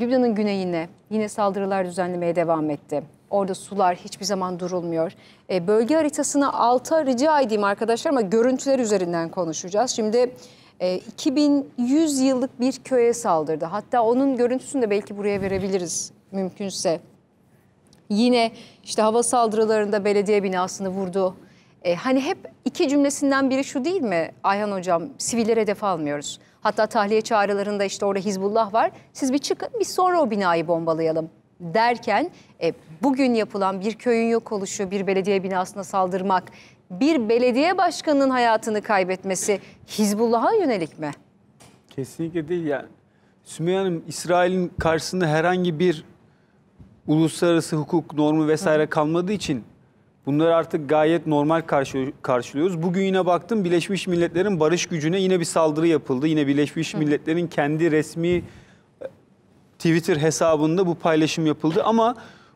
Lübnan'ın güneyine yine saldırılar düzenlemeye devam etti. Orada sular hiçbir zaman durulmuyor. E, bölge haritasını alta rica edeyim arkadaşlar ama görüntüler üzerinden konuşacağız. Şimdi e, 2100 yıllık bir köye saldırdı. Hatta onun görüntüsünü de belki buraya verebiliriz mümkünse. Yine işte hava saldırılarında belediye binasını vurdu. E, hani hep iki cümlesinden biri şu değil mi Ayhan Hocam? Sivillere hedef almıyoruz. Hatta tahliye çağrılarında işte orada Hizbullah var. Siz bir çıkın bir sonra o binayı bombalayalım derken e, bugün yapılan bir köyün yok oluşu, bir belediye binasına saldırmak, bir belediye başkanının hayatını kaybetmesi Hizbullah'a yönelik mi? Kesinlikle değil yani. Sümeyye Hanım, İsrail'in karşısında herhangi bir uluslararası hukuk normu vesaire kalmadığı için Bunları artık gayet normal karşı, karşılıyoruz. Bugün yine baktım Birleşmiş Milletler'in barış gücüne yine bir saldırı yapıldı. Yine Birleşmiş Milletler'in kendi resmi e, Twitter hesabında bu paylaşım yapıldı. Ama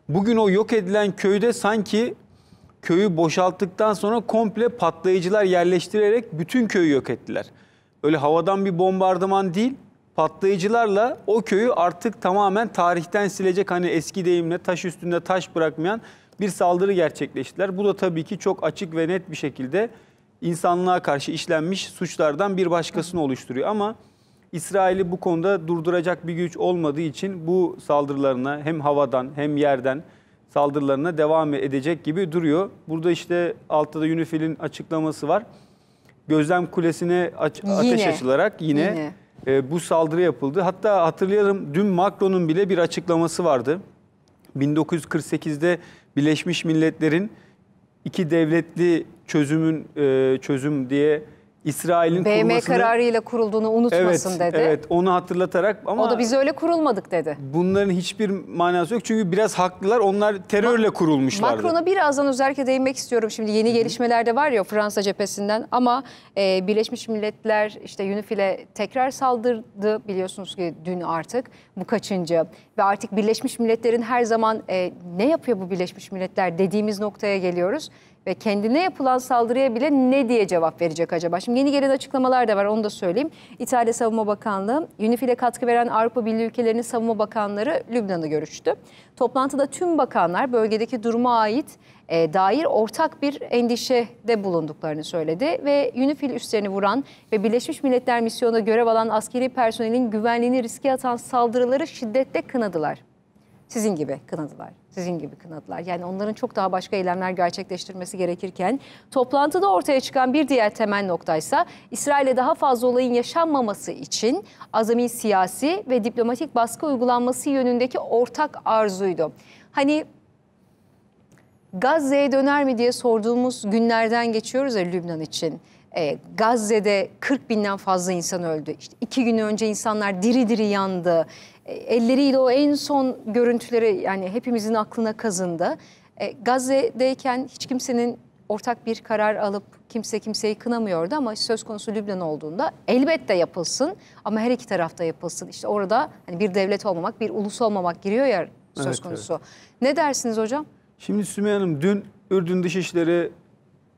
bugün o yok edilen köyde sanki köyü boşalttıktan sonra komple patlayıcılar yerleştirerek bütün köyü yok ettiler. Öyle havadan bir bombardıman değil patlayıcılarla o köyü artık tamamen tarihten silecek hani eski deyimle taş üstünde taş bırakmayan bir saldırı gerçekleştiler. Bu da tabii ki çok açık ve net bir şekilde insanlığa karşı işlenmiş suçlardan bir başkasını oluşturuyor. Ama İsrail'i bu konuda durduracak bir güç olmadığı için bu saldırılarına hem havadan hem yerden saldırılarına devam edecek gibi duruyor. Burada işte altta da UNIFIL'in açıklaması var. Gözlem kulesine aç yine, ateş açılarak yine, yine. E, bu saldırı yapıldı. Hatta hatırlayalım dün Macron'un bile bir açıklaması vardı. 1948'de Birleşmiş Milletler'in iki devletli çözümün e, çözüm diye İsrail'in BM kararıyla kurulduğunu unutmasın evet, dedi. Evet onu hatırlatarak ama... O da biz öyle kurulmadık dedi. Bunların hiçbir manası yok çünkü biraz haklılar onlar terörle Ma kurulmuşlardı. Macron'a birazdan özellikle değinmek istiyorum. Şimdi yeni gelişmeler de var ya Fransa cephesinden ama e, Birleşmiş Milletler işte UNIFIL'e tekrar saldırdı biliyorsunuz ki dün artık bu kaçıncı. Ve artık Birleşmiş Milletler'in her zaman e, ne yapıyor bu Birleşmiş Milletler dediğimiz noktaya geliyoruz ve kendine yapılan saldırıya bile ne diye cevap verecek acaba? Şimdi yeni gelen açıklamalar da var onu da söyleyeyim. İtalya Savunma Bakanlığı, UNIFIL'e katkı veren Avrupa Birliği ülkelerinin savunma bakanları Lübnan'ı görüştü. Toplantıda tüm bakanlar bölgedeki duruma ait e, dair ortak bir endişede bulunduklarını söyledi ve UNIFIL üstlerini vuran ve Birleşmiş Milletler misyonuna görev alan askeri personelin güvenliğini riske atan saldırıları şiddetle kınadılar sizin gibi kınadılar. Sizin gibi kınadılar. Yani onların çok daha başka eylemler gerçekleştirmesi gerekirken toplantıda ortaya çıkan bir diğer temel noktaysa İsrail'e daha fazla olayın yaşanmaması için azami siyasi ve diplomatik baskı uygulanması yönündeki ortak arzuydu. Hani Gazze'ye döner mi diye sorduğumuz günlerden geçiyoruz ya Lübnan için. E, Gazze'de 40 binden fazla insan öldü. İşte iki gün önce insanlar diri diri yandı. E, elleriyle o en son görüntüleri yani hepimizin aklına kazındı. E, Gazze'deyken hiç kimsenin ortak bir karar alıp kimse kimseyi kınamıyordu ama söz konusu Lübnan olduğunda elbette yapılsın ama her iki tarafta yapılsın. İşte orada hani bir devlet olmamak, bir ulus olmamak giriyor ya söz evet, konusu. Evet. Ne dersiniz hocam? Şimdi Sümeyye Hanım dün Ürdün Dışişleri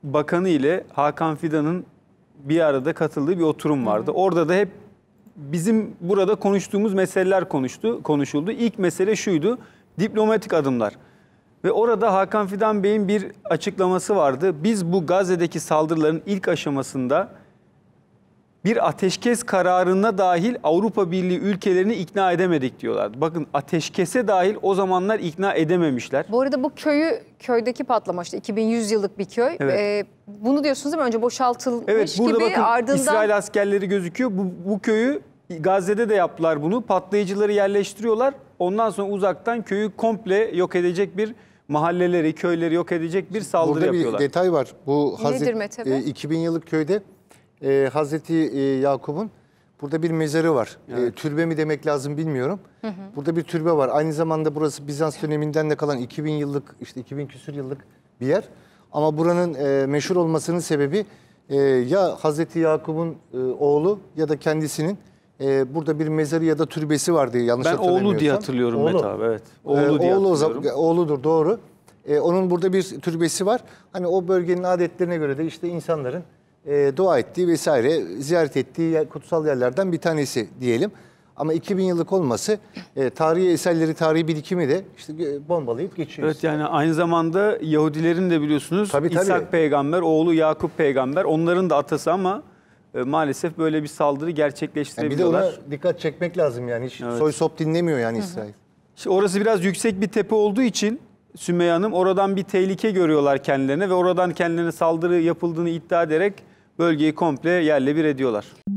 Bakanı ile Hakan Fidan'ın bir arada katıldığı bir oturum vardı. Hı hı. Orada da hep bizim burada konuştuğumuz meseleler konuştu, konuşuldu. İlk mesele şuydu, diplomatik adımlar. Ve orada Hakan Fidan Bey'in bir açıklaması vardı. Biz bu Gazze'deki saldırıların ilk aşamasında bir ateşkes kararına dahil Avrupa Birliği ülkelerini ikna edemedik diyorlardı. Bakın ateşkese dahil o zamanlar ikna edememişler. Bu arada bu köyü köydeki patlama işte 2100 yıllık bir köy. Evet. Ee, bunu diyorsunuz değil mi? Önce boşaltılmış evet, burada gibi bakın, ardından... İsrail askerleri gözüküyor. Bu, bu köyü Gazze'de de yaptılar bunu. Patlayıcıları yerleştiriyorlar. Ondan sonra uzaktan köyü komple yok edecek bir mahalleleri, köyleri yok edecek bir saldırı Burada yapıyorlar. Burada bir detay var. Bu Hazret, e, 2000 yıllık köyde e, Hazreti e, Yakup'un Burada bir mezarı var. E, evet. E, türbe mi demek lazım bilmiyorum. Hı hı. Burada bir türbe var. Aynı zamanda burası Bizans döneminden de kalan 2000 yıllık işte 2000 küsür yıllık bir yer. Ama buranın e, meşhur olmasının sebebi e, ya Hazreti Yakup'un e, oğlu ya da kendisinin e, burada bir mezarı ya da türbesi var diye yanlış ben hatırlamıyorsam. Ben oğlu diye hatırlıyorum oğlu. Mete abi evet. Ee, oğlu ee, diye oğlu hatırlıyorum. Oğludur doğru. Ee, onun burada bir türbesi var. Hani o bölgenin adetlerine göre de işte insanların e, dua ettiği vesaire ziyaret ettiği yer, kutsal yerlerden bir tanesi diyelim. Ama 2000 yıllık olması e, tarihi eserleri, tarihi birikimi de işte bombalayıp geçiyoruz. Evet yani aynı zamanda Yahudilerin de biliyorsunuz tabii, tabii. İshak peygamber, oğlu Yakup peygamber onların da atası ama e, maalesef böyle bir saldırı Yani bir de ona dikkat çekmek lazım yani. Hiç soy sop dinlemiyor yani İsrail. İşte orası biraz yüksek bir tepe olduğu için Sümeyye Hanım oradan bir tehlike görüyorlar kendilerine ve oradan kendilerine saldırı yapıldığını iddia ederek bölgeyi komple yerle bir ediyorlar.